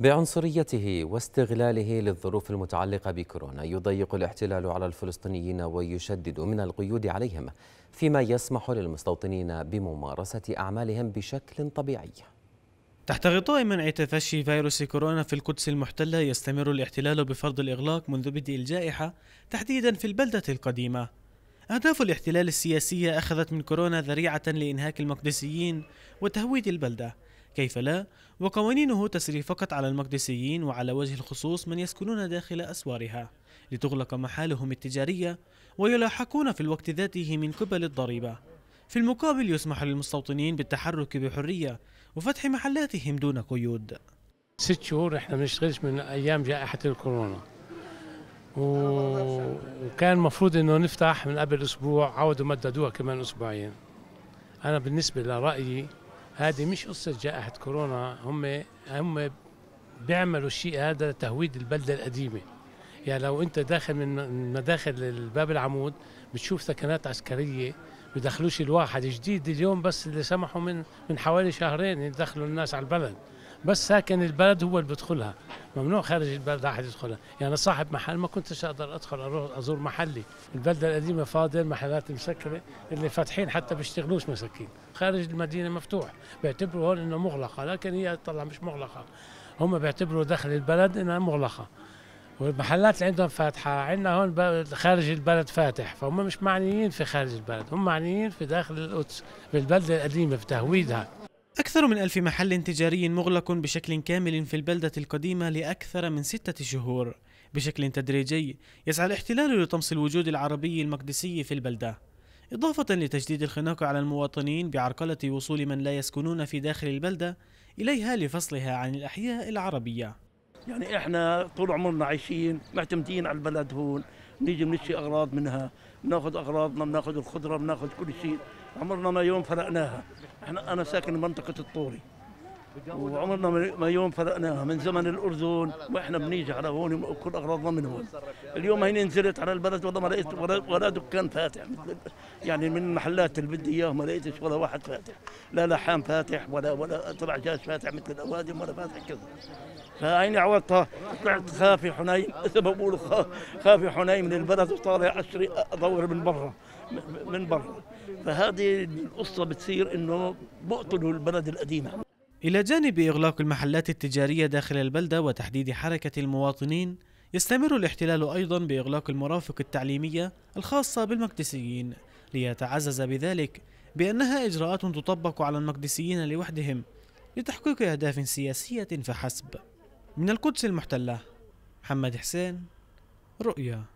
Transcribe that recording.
بعنصريته واستغلاله للظروف المتعلقة بكورونا يضيق الاحتلال على الفلسطينيين ويشدد من القيود عليهم فيما يسمح للمستوطنين بممارسة أعمالهم بشكل طبيعي تحت غطاء منع تفشي فيروس كورونا في القدس المحتلة يستمر الاحتلال بفرض الإغلاق منذ بدء الجائحة تحديدا في البلدة القديمة أهداف الاحتلال السياسية أخذت من كورونا ذريعة لإنهاك المقدسيين وتهويد البلدة كيف لا وقوانينه تسري فقط على المقدسيين وعلى وجه الخصوص من يسكنون داخل أسوارها لتغلق محالهم التجارية ويلاحقون في الوقت ذاته من قبل الضريبة في المقابل يسمح للمستوطنين بالتحرك بحرية وفتح محلاتهم دون قيود ست شهور احنا ما بنشتغلش من ايام جائحه الكورونا و... وكان المفروض انه نفتح من قبل اسبوع عودوا مددوها كمان اسبوعين انا بالنسبه لرايي هذه مش قصه جائحه كورونا هم هم بيعملوا الشيء هذا تهويد البلده القديمه يعني لو انت داخل من مداخل باب العمود بتشوف سكنات عسكريه بدخلوش الواحد جديد اليوم بس اللي سمحوا من من حوالي شهرين يدخلوا الناس على البلد بس ساكن البلد هو اللي بيدخلها ممنوع خارج البلد احد يدخلها يعني صاحب محل ما كنتش اقدر ادخل اروح ازور محلي البلده القديمه فاضيه المحلات مسكره اللي فاتحين حتى بيشتغلوش مساكين خارج المدينه مفتوح بيعتبروا هون انه مغلقه لكن هي طلع مش مغلقه هم بيعتبروا داخل البلد انها مغلقه والمحلات اللي عندهم فاتحة عندنا هون خارج البلد فاتح فهم مش معنيين في خارج البلد هم معنيين في داخل القدس بالبلدة القديمة في تهويدها أكثر من ألف محل تجاري مغلق بشكل كامل في البلدة القديمة لأكثر من ستة شهور بشكل تدريجي يسعى الاحتلال لطمس الوجود العربي المقدسي في البلدة إضافة لتجديد الخناق على المواطنين بعرقلة وصول من لا يسكنون في داخل البلدة إليها لفصلها عن الأحياء العربية يعني احنا طول عمرنا عايشين معتمدين على البلد هون نيجي بنشتري اغراض منها بناخذ اغراضنا بناخذ الخضره بناخذ كل شيء عمرنا ما يوم فرقناها احنا انا ساكن منطقه الطوري وعمرنا ما يوم فرقناها من زمن الاردن واحنا بنيجي على هون وكل اغراضنا من هون اليوم هيني نزلت على البلد والله ما لقيت ولا, دكان فاتح يعني من المحلات اللي بدي اياها ما لقيتش ولا واحد فاتح لا لحام فاتح ولا ولا تبع جاش فاتح مثل الاوادم ولا فاتح كذا فعيني عوضتها طلعت خافي حنين بقول خافي حنين من البلد وطالع اشتري ادور من برا من برا فهذه القصه بتصير انه بقتلوا البلد القديمه إلى جانب إغلاق المحلات التجارية داخل البلدة وتحديد حركة المواطنين، يستمر الاحتلال أيضا بإغلاق المرافق التعليمية الخاصة بالمقدسيين، ليتعزز بذلك بأنها إجراءات تطبق على المقدسيين لوحدهم لتحقيق أهداف سياسية فحسب. من القدس المحتلة، محمد حسين، رؤيا